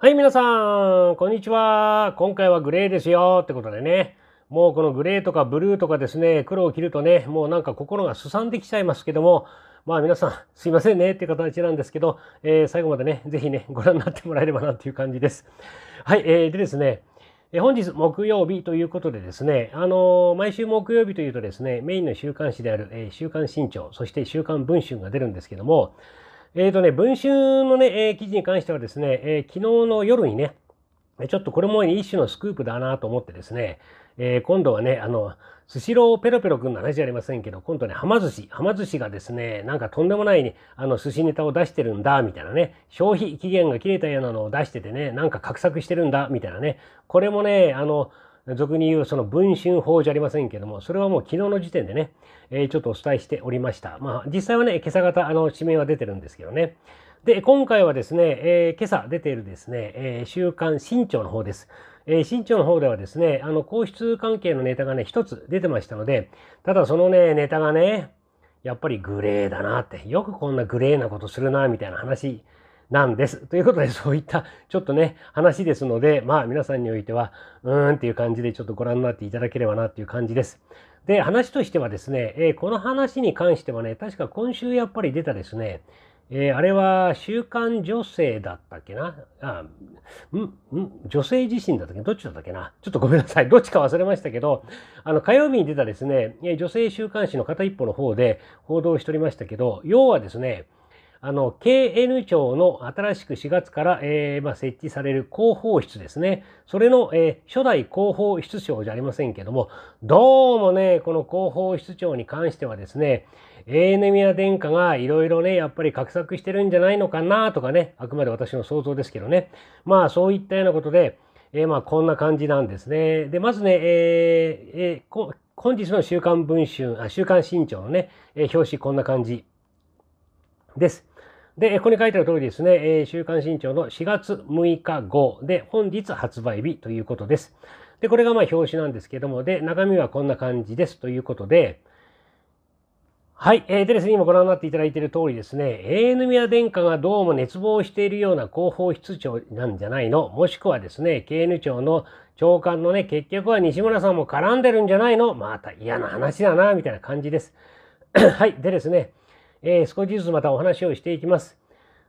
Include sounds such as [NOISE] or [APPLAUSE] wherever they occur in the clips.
はい、皆さん、こんにちは。今回はグレーですよってことでね。もうこのグレーとかブルーとかですね、黒を着るとね、もうなんか心がすさんできちゃいますけども、まあ皆さんすいませんねっていう形なんですけど、えー、最後までね、是非ね、ご覧になってもらえればなっていう感じです。はい、えー、でですね、え本日木曜日ということでですね、あのー、毎週木曜日というとですね、メインの週刊誌である、え週刊新潮、そして週刊文春が出るんですけども、えっ、ー、とね、文春のね、え記事に関してはですね、え昨日の夜にね、ちょっとこれも一種のスクープだなと思ってですね、えー、今度はね、あの、スシローペロペロくんの話じゃありませんけど、今度ね、はま寿司、はま寿司がですね、なんかとんでもないね、あの、寿司ネタを出してるんだ、みたいなね、消費期限が切れたようなのを出しててね、なんか画策してるんだ、みたいなね、これもね、あの、俗に言うその文春法じゃありませんけども、それはもう昨日の時点でね、えー、ちょっとお伝えしておりました。まあ実際はね、今朝方、あの、指名は出てるんですけどね。で、今回はですね、えー、今朝出ているですね、えー、週刊新潮の方です。えー、新潮の方ではですね、あの、皇室関係のネタがね、一つ出てましたので、ただそのね、ネタがね、やっぱりグレーだなって、よくこんなグレーなことするな、みたいな話なんです。ということで、[LAUGHS] そういったちょっとね、話ですので、まあ皆さんにおいては、うーんっていう感じでちょっとご覧になっていただければなっていう感じです。で、話としてはですね、えー、この話に関してはね、確か今週やっぱり出たですね、えー、あれは週刊女性だったっけなあんん女性自身だったっけどっちだったっけなちょっとごめんなさい。どっちか忘れましたけど、あの、火曜日に出たですね、女性週刊誌の片一方の方で報道しておりましたけど、要はですね、あの、KN 庁の新しく4月から、えー、まあ、設置される広報室ですね。それの、えー、初代広報室長じゃありませんけども、どうもね、この広報室長に関してはですね、a n ネミア殿下がいろいろね、やっぱり画策してるんじゃないのかなとかね、あくまで私の想像ですけどね。まあ、そういったようなことで、えー、まあ、こんな感じなんですね。で、まずね、えー、本日の週刊文春、あ週刊新潮のね、え表紙こんな感じです。で、ここに書いてある通りですね、えー、週刊新潮の4月6日号で本日発売日ということです。で、これがまあ表紙なんですけども、で、中身はこんな感じですということで、はい。えー、でですね、今ご覧になっていただいている通りですね、永遠宮殿下がどうも熱望しているような広報室長なんじゃないのもしくはですね、KN 長の長官のね、結局は西村さんも絡んでるんじゃないのまた嫌な話だな、みたいな感じです。[CLEARS THROAT] はい。でですね、えー、少しずつまたお話をしていきます。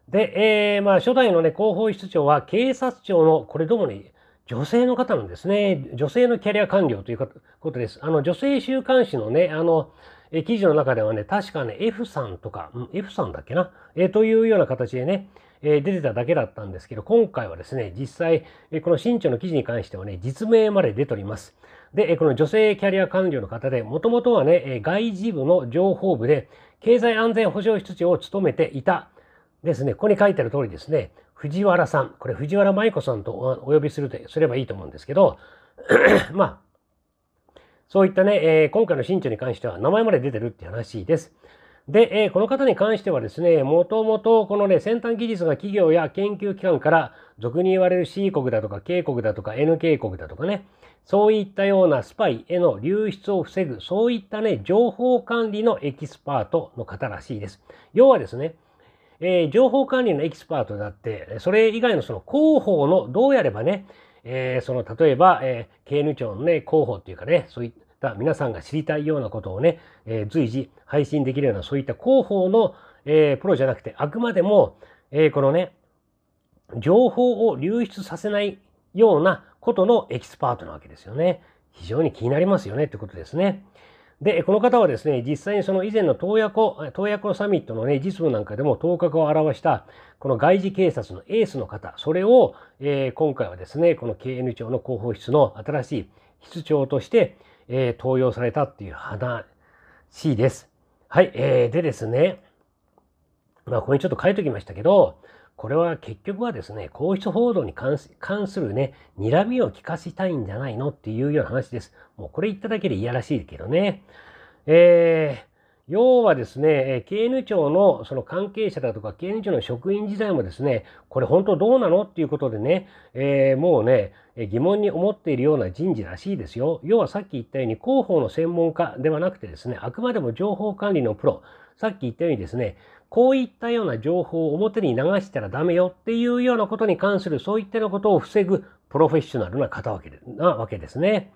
で、えー、まあ、初代のね、広報室長は警察庁の、これどうもね、女性の方なんですね。女性のキャリア官僚ということです。あの、女性週刊誌のね、あの、え記事の中ではね、確かね、F さんとか、うん、F さんだっけな、えというような形でね、え出てただけだったんですけど、今回はですね、実際、えこの新潮の記事に関してはね、実名まで出ております。で、この女性キャリア官僚の方で、もともとはね、外事部の情報部で、経済安全保障室長を務めていたですね、ここに書いてある通りですね、藤原さん、これ藤原舞子さんとお呼びするとすればいいと思うんですけど、[COUGHS] まあ、そういったね、えー、今回の新庁に関しては名前まで出てるって話です。で、えこの方に関してはですね、もともとこのね、先端技術が企業や研究機関から俗に言われる C 国だとか K 国だとか NK 国だとかね、そういったようなスパイへの流出を防ぐ、そういったね、情報管理のエキスパートの方らしいです。要はですね、えー、情報管理のエキスパートだって、それ以外のその広報のどうやればね、えー、その例えば、えー、経営庁のね、広報っていうかね、そういっただ皆さんが知りたいようなことをね、えー、随時配信できるようなそういった広報の、えー、プロじゃなくてあくまでも、えー、このね情報を流出させないようなことのエキスパートなわけですよね。非常に気になりますよねってことですね。で、この方はですね、実際にその以前の洞爺湖、洞爺湖サミットのね、実務なんかでも頭角を表した、この外事警察のエースの方、それを、えー、今回はですね、この KN 庁の広報室の新しい室長として、えー、登用されたっていう話です。はい、えー、でですね、まあ、ここにちょっと書いときましたけど、これは結局はですね、皇室報道に関するね、睨みを聞かせたいんじゃないのっていうような話です。もうこれ言っただけでいやらしいけどね。え要はですね、経営庁のその関係者だとか、経営庁の職員自体もですね、これ本当どうなのっていうことでね、えー、もうね、疑問に思っているような人事らしいですよ。要はさっき言ったように広報の専門家ではなくてですね、あくまでも情報管理のプロ、さっき言ったようにですね、こういったような情報を表に流したらダメよっていうようなことに関するそういったようなことを防ぐプロフェッショナルな方わけでなわけですね。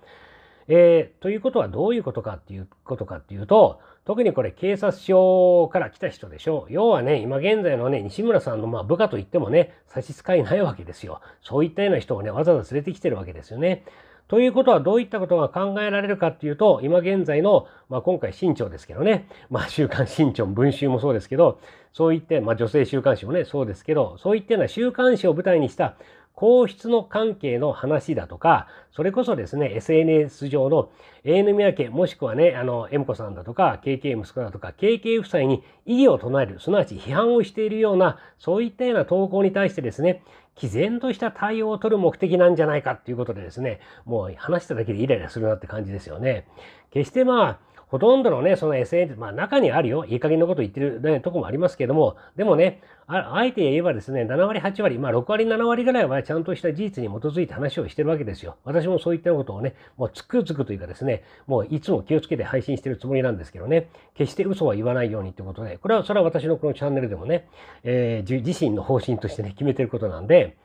えー、ということはどういうことかっていうことかっていうと、特にこれ警察署から来た人でしょう。要はね、今現在のね、西村さんのまあ部下といってもね、差し支えないわけですよ。そういったような人をね、わざわざ連れてきてるわけですよね。ということはどういったことが考えられるかっていうと、今現在の、まあ、今回新潮ですけどね、まあ、週刊新潮、文集もそうですけど、そういって、まあ、女性週刊誌もね、そうですけど、そういったような週刊誌を舞台にした皇室の関係の話だとか、それこそですね、SNS 上の AN 宮家、もしくはね、あの、M 子さんだとか、KK 息子だとか、KK 夫妻に異議を唱える、すなわち批判をしているような、そういったような投稿に対してですね、毅然とした対応を取る目的なんじゃないかっていうことでですね、もう話しただけでイライラするなって感じですよね。決してまあ、ほとんどのね、その SNS、まあ中にあるよ、いい加減なこと言ってる、ね、とこもありますけども、でもねあ、あえて言えばですね、7割、8割、まあ6割、7割ぐらいはちゃんとした事実に基づいて話をしてるわけですよ。私もそういったことをね、もうつくづくというかですね、もういつも気をつけて配信してるつもりなんですけどね、決して嘘は言わないようにということで、これは、それは私のこのチャンネルでもね、えー、自身の方針としてね、決めてることなんで、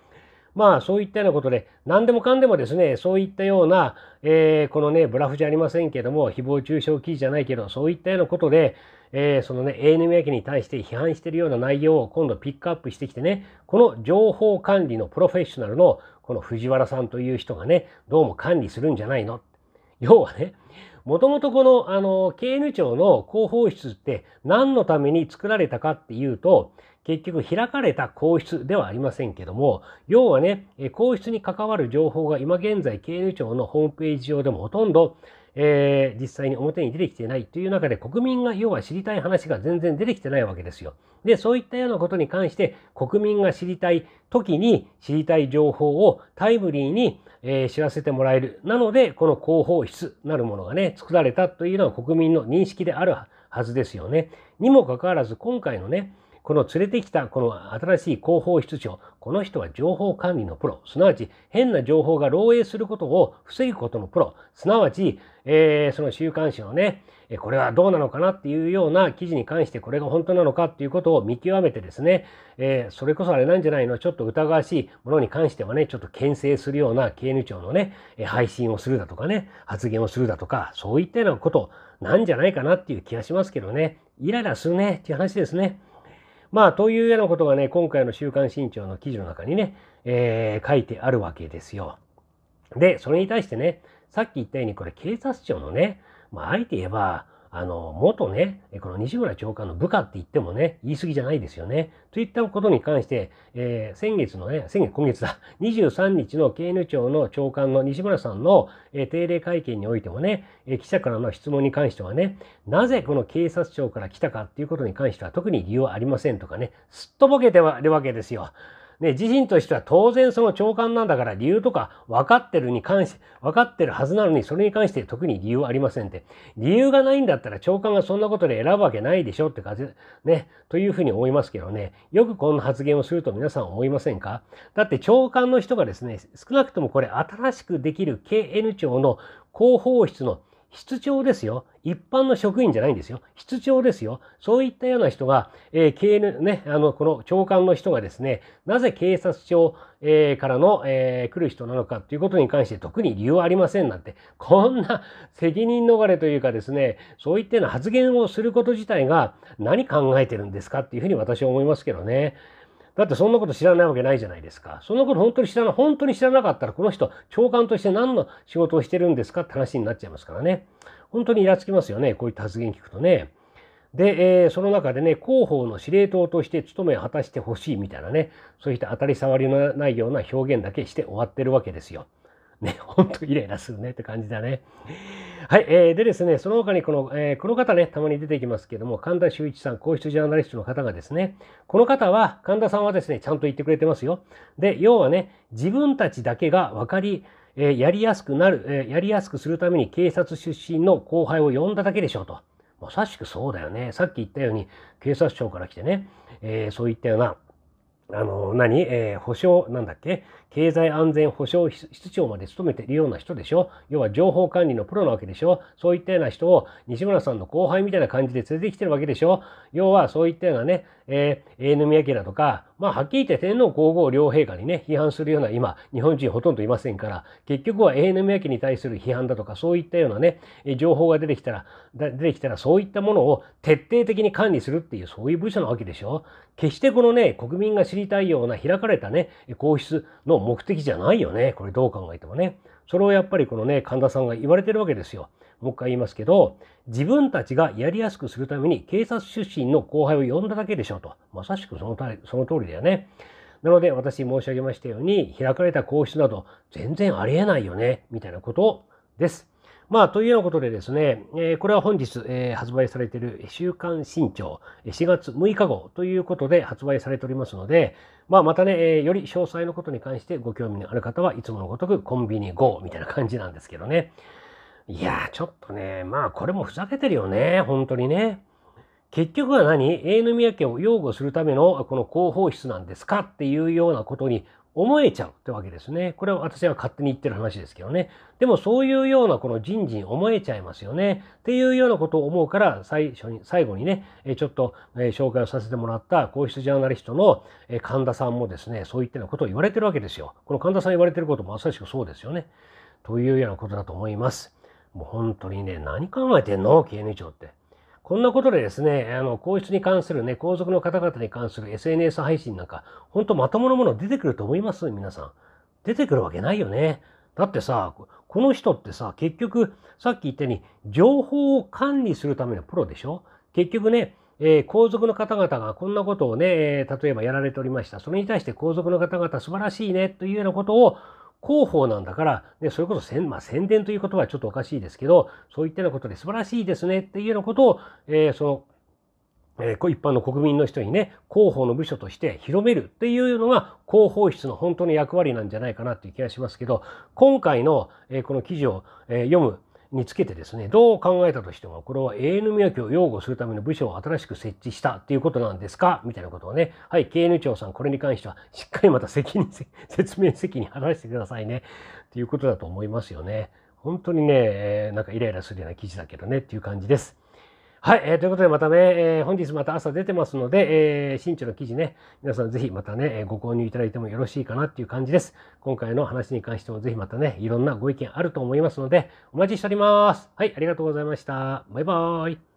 まあそういったようなことで何でもかんでもですねそういったような、えー、このねブラフじゃありませんけども誹謗中傷記事じゃないけどそういったようなことで、えー、そのね ANM 焼に対して批判してるような内容を今度ピックアップしてきてねこの情報管理のプロフェッショナルのこの藤原さんという人がねどうも管理するんじゃないの要はねもともとこの、あの、KN 庁の広報室って何のために作られたかっていうと、結局開かれた皇室ではありませんけども、要はね、皇室に関わる情報が今現在、経営庁のホームページ上でもほとんどえー、実際に表に出てきてないという中で国民が要は知りたい話が全然出てきてないわけですよ。で、そういったようなことに関して国民が知りたい時に知りたい情報をタイムリーに、えー、知らせてもらえる。なので、この広報室なるものがね、作られたというのは国民の認識であるはずですよね。にもかかわらず今回のね、この連れてきたこの新しい広報室長、この人は情報管理のプロ、すなわち変な情報が漏洩することを防ぐことのプロ、すなわち、えー、その週刊誌のね、これはどうなのかなっていうような記事に関してこれが本当なのかっていうことを見極めてですね、えー、それこそあれなんじゃないの、ちょっと疑わしいものに関してはね、ちょっと牽制するような刑務長のね、配信をするだとかね、発言をするだとか、そういったようなことなんじゃないかなっていう気がしますけどね、イライラするねっていう話ですね。まあ、というようなことがね、今回の週刊新潮の記事の中にね、えー、書いてあるわけですよ。で、それに対してね、さっき言ったように、これ警察庁のね、まあ、あえて言えば、あの、元ね、この西村長官の部下って言ってもね、言い過ぎじゃないですよね。といったことに関して、えー、先月のね、先月、今月だ、23日の経営庁の長官の西村さんの、えー、定例会見においてもね、えー、記者からの質問に関してはね、なぜこの警察庁から来たかっていうことに関しては特に理由はありませんとかね、すっとぼけてはるわけですよ。ね、自身としては当然その長官なんだから理由とか分かってるに関し、て、分かってるはずなのにそれに関して特に理由ありませんって。理由がないんだったら長官がそんなことで選ぶわけないでしょって感じ、ね、というふうに思いますけどね。よくこんな発言をすると皆さん思いませんかだって長官の人がですね、少なくともこれ新しくできる KN 庁の広報室の室長ですよ。一般の職員じゃないんですよ。室長ですよ。そういったような人が、えー、経ね、あの、この長官の人がですね、なぜ警察庁、えー、からの、えー、来る人なのかということに関して特に理由はありませんなんて、こんな責任逃れというかですね、そういったような発言をすること自体が何考えてるんですかっていうふうに私は思いますけどね。だってそんなこと知らないわけないじゃないですか。そんなこと本当に知らない、本当に知らなかったら、この人、長官として何の仕事をしてるんですかって話になっちゃいますからね。本当にイラつきますよね、こういった発言聞くとね。で、えー、その中でね、広報の司令塔として務めを果たしてほしいみたいなね、そういった当たり障りのないような表現だけして終わってるわけですよ。ね、ほんとイライラするねって感じだね。はい、えー、でですね、その他にこの、えー、この方ね、たまに出てきますけども、神田修一さん、皇室ジャーナリストの方がですね、この方は、神田さんはですね、ちゃんと言ってくれてますよ。で、要はね、自分たちだけが分かり、えー、やりやすくなる、えー、やりやすくするために警察出身の後輩を呼んだだけでしょうと。まさしくそうだよね。さっき言ったように、警察庁から来てね、えー、そういったような、あの、何えー、保証、なんだっけ経済安全保障室長まで務めているような人でしょ要は情報管理のプロなわけでしょそういったような人を西村さんの後輩みたいな感じで連れてきてるわけでしょ要はそういったようなね、えー、A 宮家だとか、まあ、はっきり言って天皇皇后両陛下にね、批判するような今、日本人ほとんどいませんから、結局は A 宮家に対する批判だとか、そういったようなね、情報が出てきたら、出てきたらそういったものを徹底的に管理するっていう、そういう部署なわけでしょ決してこのね、国民が知りたいような開かれたね、皇室の目的じゃないよね。これどう考えてもね。それをやっぱりこのね、神田さんが言われてるわけですよ。もう一回言いますけど、自分たちがやりやすくするために警察出身の後輩を呼んだだけでしょうと。まさしくそのその通りだよね。なので私申し上げましたように、開かれた皇室など全然ありえないよね、みたいなことです。まあ、というようなことでですね、えこれは本日、え発売されている週刊新潮4月6日号ということで発売されておりますので、まあ、またね、えより詳細のことに関してご興味のある方はいつものごとくコンビニ GO みたいな感じなんですけどね。いやー、ちょっとね、まあ、これもふざけてるよね、本当にね。結局は何永宮家を擁護するためのこの広報室なんですかっていうようなことに思えちゃうってわけですね。これは私は勝手に言ってる話ですけどね。でもそういうようなこの人事に思えちゃいますよね。っていうようなことを思うから最初に、最後にね、ちょっと紹介をさせてもらった皇室ジャーナリストの神田さんもですね、そういったようなことを言われてるわけですよ。この神田さん言われてることもまさしくそうですよね。というようなことだと思います。もう本当にね、何考えてんの経営長って。こんなことでですね、あの、皇室に関するね、皇族の方々に関する SNS 配信なんか、ほんとまともなもの出てくると思います皆さん。出てくるわけないよね。だってさ、この人ってさ、結局、さっき言ったように、情報を管理するためのプロでしょ結局ね、えー、皇族の方々がこんなことをね、例えばやられておりました。それに対して皇族の方々素晴らしいねというようなことを広報なんだから、ね、それこそ宣,、まあ、宣伝という言葉はちょっとおかしいですけど、そういったようなことで素晴らしいですねっていうようなことを、えー、その、えー、一般の国民の人にね、広報の部署として広めるっていうのが広報室の本当の役割なんじゃないかなっていう気がしますけど、今回の、えー、この記事を、えー、読むにつけてですねどう考えたとしてもこれは永遠宮家を擁護するための部署を新しく設置したっていうことなんですかみたいなことをねはい経営長さんこれに関してはしっかりまた責任 [LAUGHS] 説明責任話してくださいねっていうことだと思いますよね。本当にね、なんかイライラするような記事だけどねっていう感じです。はい、えー、ということでまたね、えー、本日また朝出てますので、えー、新庁の記事ね、皆さんぜひまたね、ご購入いただいてもよろしいかなっていう感じです。今回の話に関してもぜひまたね、いろんなご意見あると思いますので、お待ちしております。はい、ありがとうございました。バイバーイ。